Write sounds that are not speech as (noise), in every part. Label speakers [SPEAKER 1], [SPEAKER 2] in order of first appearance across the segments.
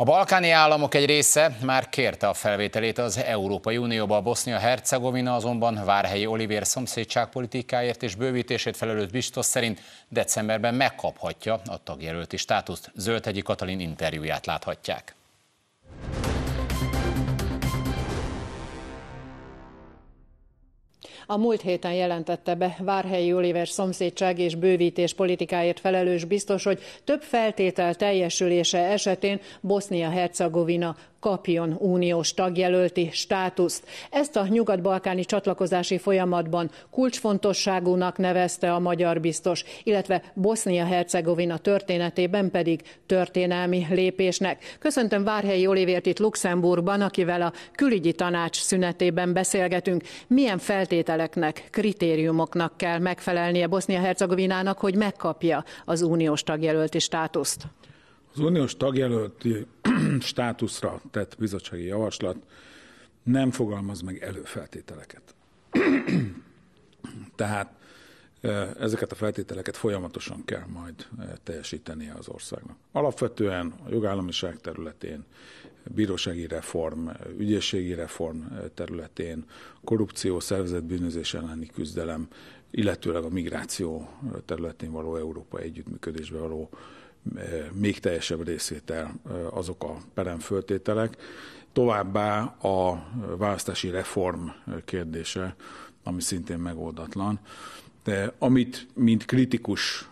[SPEAKER 1] A balkáni államok egy része már kérte a felvételét az Európai Unióba. A bosnia hercegovina azonban Várhelyi Olivér szomszédságpolitikáért és bővítését felelőtt biztos szerint decemberben megkaphatja a tagjelölti státuszt. Zöld Katalin interjúját láthatják. a múlt héten jelentette be Várhelyi Oliver szomszédság és bővítés politikáért felelős biztos, hogy több feltétel teljesülése esetén Bosznia-Hercegovina kapjon uniós tagjelölti státuszt. Ezt a nyugat-balkáni csatlakozási folyamatban kulcsfontosságúnak nevezte a magyar biztos, illetve bosnia hercegovina történetében pedig történelmi lépésnek. Köszöntöm Várhelyi Olivért itt Luxemburgban, akivel a külügyi tanács szünetében beszélgetünk. Milyen feltételeknek, kritériumoknak kell megfelelnie bosnia hercegovinának hogy megkapja az uniós tagjelölti státuszt?
[SPEAKER 2] Az uniós tagjelölti (clears throat) státuszra tett bizottsági javaslat nem fogalmaz meg előfeltételeket. (clears throat) Tehát ezeket a feltételeket folyamatosan kell majd teljesítenie az országnak. Alapvetően a jogállamiság területén, bírósági reform, ügyészségi reform területén, korrupció, szervezetbűnözés elleni küzdelem, illetőleg a migráció területén való Európa együttműködésbe való még teljesebb részétel azok a peremföltételek. Továbbá a választási reform kérdése, ami szintén megoldatlan. De amit mint kritikus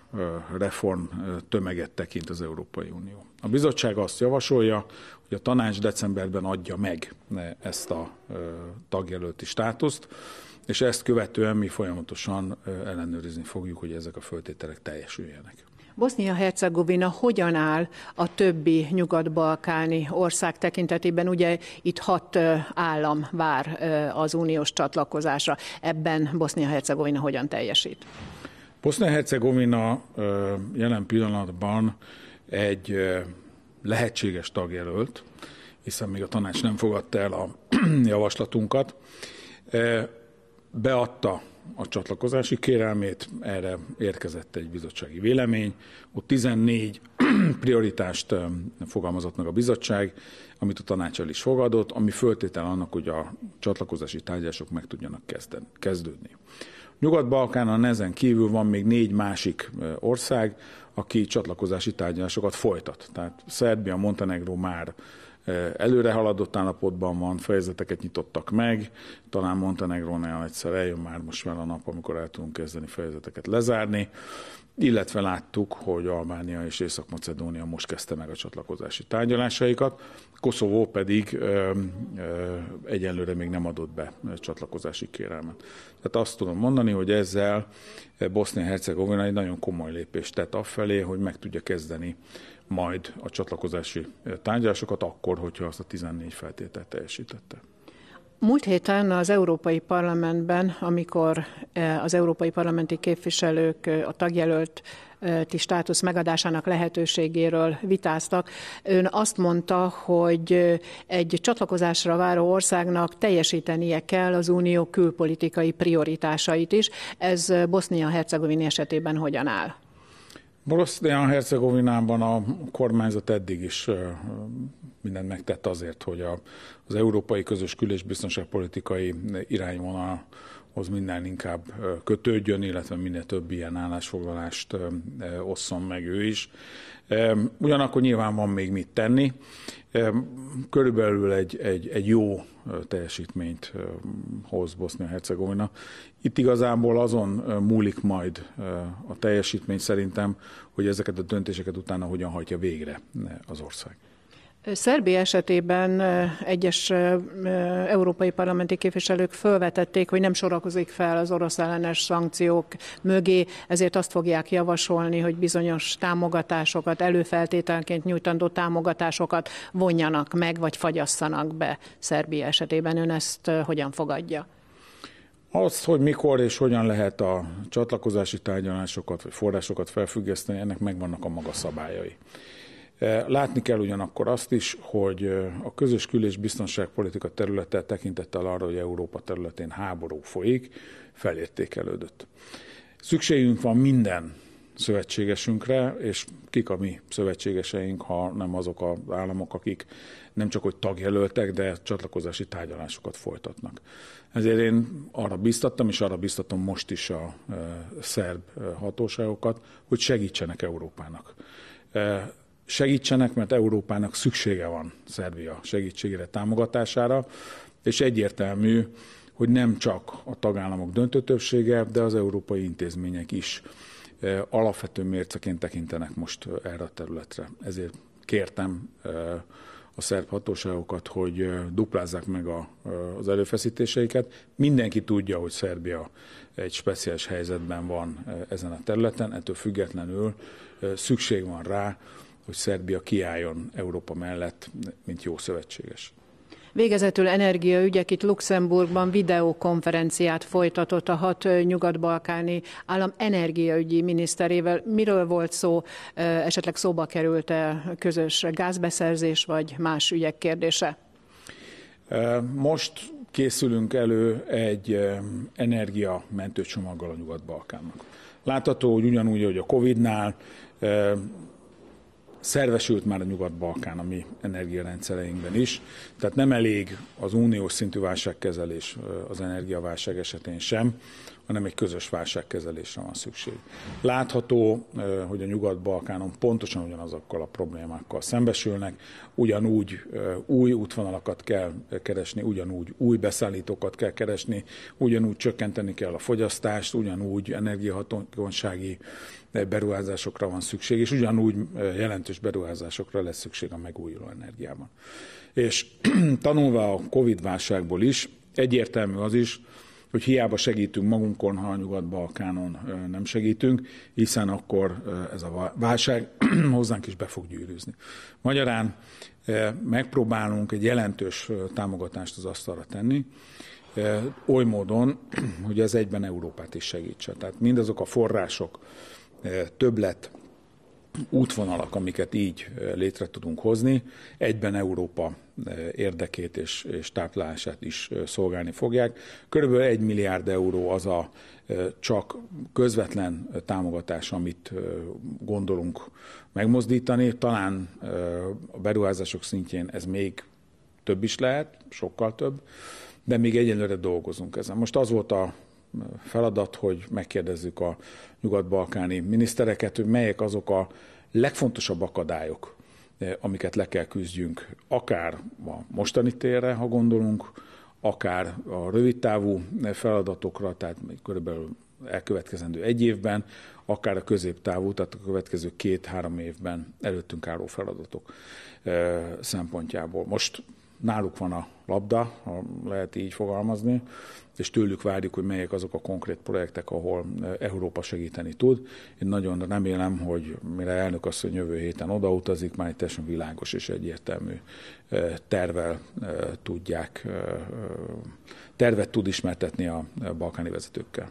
[SPEAKER 2] reform tömeget tekint az Európai Unió. A bizottság azt javasolja, hogy a tanács decemberben adja meg ezt a tagjelölti státuszt, és ezt követően mi folyamatosan ellenőrizni fogjuk, hogy ezek a föltételek teljesüljenek.
[SPEAKER 1] Bosznia-Hercegovina hogyan áll a többi nyugat-balkáni ország tekintetében? Ugye itt hat állam vár az uniós csatlakozásra. Ebben Bosznia-Hercegovina hogyan teljesít?
[SPEAKER 2] Bosznia-Hercegovina jelen pillanatban egy lehetséges tagjelölt, hiszen még a tanács nem fogadta el a (clears throat) javaslatunkat. Beadta a csatlakozási kérelmét, erre érkezett egy bizottsági vélemény. Ott 14 (clears throat) prioritást fogalmazott meg a bizottság, amit a tanács el is fogadott, ami föltétel annak, hogy a csatlakozási tárgyalások meg tudjanak kezdődni. Nyugat-Balkánon ezen kívül van még négy másik ország, aki csatlakozási tárgyalásokat folytat. Tehát Szerbia, Montenegro már előre haladott állapotban van, fejezeteket nyitottak meg, talán Montenegrónál egyszer eljön már most már a nap, amikor el tudunk kezdeni fejezeteket lezárni, illetve láttuk, hogy Albánia és Észak-Macedónia most kezdte meg a csatlakozási tárgyalásaikat, Koszovó pedig ö, ö, egyelőre még nem adott be csatlakozási kérelmet. Tehát azt tudom mondani, hogy ezzel Bosznia-Hercegovina egy nagyon komoly lépést tett afelé, hogy meg tudja kezdeni majd a csatlakozási tárgyalásokat akkor, hogyha azt a 14 feltételt teljesítette.
[SPEAKER 1] Múlt héten az Európai Parlamentben, amikor e, az európai parlamenti képviselők e, a tagjelölt e, ti státusz megadásának lehetőségéről vitáztak. Ön azt mondta, hogy egy csatlakozásra váró országnak teljesítenie kell az unió külpolitikai prioritásait is. Ez Bosznia-Hercegovina esetében hogyan áll?
[SPEAKER 2] Bosznia-Hercegovinában a kormányzat eddig is mindent megtett azért, hogy az európai közös kül- és biztonságpolitikai irányvonal az minden inkább kötődjön, illetve minél több ilyen állásfoglalást osszon meg ő is. Ugyanakkor nyilván van még mit tenni. Körülbelül egy, egy, egy jó teljesítményt hoz Bosznia-Hercegovina. Itt igazából azon múlik majd a teljesítmény szerintem, hogy ezeket a döntéseket utána hogyan hajtja végre az ország.
[SPEAKER 1] Szerbia esetében egyes európai parlamenti képviselők felvetették, hogy nem sorakozik fel az orosz ellenes szankciók mögé, ezért azt fogják javasolni, hogy bizonyos támogatásokat, előfeltételként nyújtandó támogatásokat vonjanak meg, vagy fagyasszanak be Szerbia esetében. Ön ezt hogyan fogadja?
[SPEAKER 2] Az, hogy mikor és hogyan lehet a csatlakozási tárgyalásokat vagy forrásokat felfüggeszteni, ennek megvannak a maga szabályai. Eh, látni kell ugyanakkor azt is, hogy eh, a közös kül- és biztonságpolitika területe tekintettel arra, hogy Európa területén háború folyik, felértékelődött. Szükségünk van minden szövetségesünkre, és kik a mi szövetségeseink, ha nem azok az államok, akik nem csak hogy tagjelöltek, de csatlakozási tárgyalásokat folytatnak. Ezért én arra biztattam, és arra biztatom most is a eh, szerb hatóságokat, hogy segítsenek Európának segítsenek, mert Európának szüksége van Szerbia segítségére, támogatására, és egyértelmű, hogy nem csak a tagállamok döntő többsége, de az európai intézmények is eh, alapvető mérceként tekintenek most eh, erre a területre. Ezért kértem eh, a szerb hatóságokat, hogy duplázzák meg a, az előfeszítéseiket. Mindenki tudja, hogy Szerbia egy speciális helyzetben van ezen a területen, ettől függetlenül szükség van rá, hogy Szerbia kiálljon Európa mellett, mint jó szövetséges.
[SPEAKER 1] Végezetül energiaügyek itt Luxemburgban videokonferenciát folytatott a hat nyugat-balkáni állam energiaügyi miniszterével. Miről volt szó, esetleg szóba került-e közös gázbeszerzés vagy más ügyek kérdése?
[SPEAKER 2] Most készülünk elő egy energiamentőcsomaggal a Nyugat-Balkánnak. Látható, hogy ugyanúgy, hogy a Covid-nál szervesült már a Nyugat-Balkán a mi energiarendszereinkben is. Tehát nem elég az uniós szintű válságkezelés az energiaválság esetén sem, hanem egy közös válságkezelésre van szükség. Látható, hogy a Nyugat-Balkánon pontosan ugyanazokkal a problémákkal szembesülnek, ugyanúgy új útvonalakat kell keresni, ugyanúgy új beszállítókat kell keresni, ugyanúgy csökkenteni kell a fogyasztást, ugyanúgy energiahatósági beruházásokra van szükség, és ugyanúgy jelentős beruházásokra lesz szükség a megújuló energiában. És (clears throat) tanulva a Covid válságból is, egyértelmű az is, hogy hiába segítünk magunkon, ha a Nyugat-Balkánon nem segítünk, hiszen akkor ez a válság (clears throat) hozzánk is be fog gyűrűzni. Magyarán megpróbálunk egy jelentős támogatást az asztalra tenni, oly módon, (clears throat) hogy ez egyben Európát is segítse. Tehát mindazok a források, többlet, útvonalak, amiket így létre tudunk hozni, egyben Európa érdekét és, és táplálását is szolgálni fogják. Körülbelül egy milliárd euró az a csak közvetlen támogatás, amit gondolunk megmozdítani. Talán a beruházások szintjén ez még több is lehet, sokkal több, de még egyenlőre dolgozunk ezen. Most az volt a feladat, hogy megkérdezzük a nyugat-balkáni minisztereket, hogy melyek azok a legfontosabb akadályok, eh, amiket le kell küzdjünk, akár a mostani térre, ha gondolunk, akár a rövidtávú eh, feladatokra, tehát körülbelül elkövetkezendő egy évben, akár a középtávú, tehát a következő két-három évben előttünk álló feladatok eh, szempontjából. Most náluk van a labda, ha lehet így fogalmazni, és tőlük várjuk, hogy melyek azok a konkrét projektek, ahol eh, Európa segíteni tud. Én nagyon remélem, hogy mire elnök asszony jövő héten odautazik, már egy teljesen világos és egyértelmű eh, tervel eh, tudják, tervet tud ismertetni a balkáni vezetőkkel.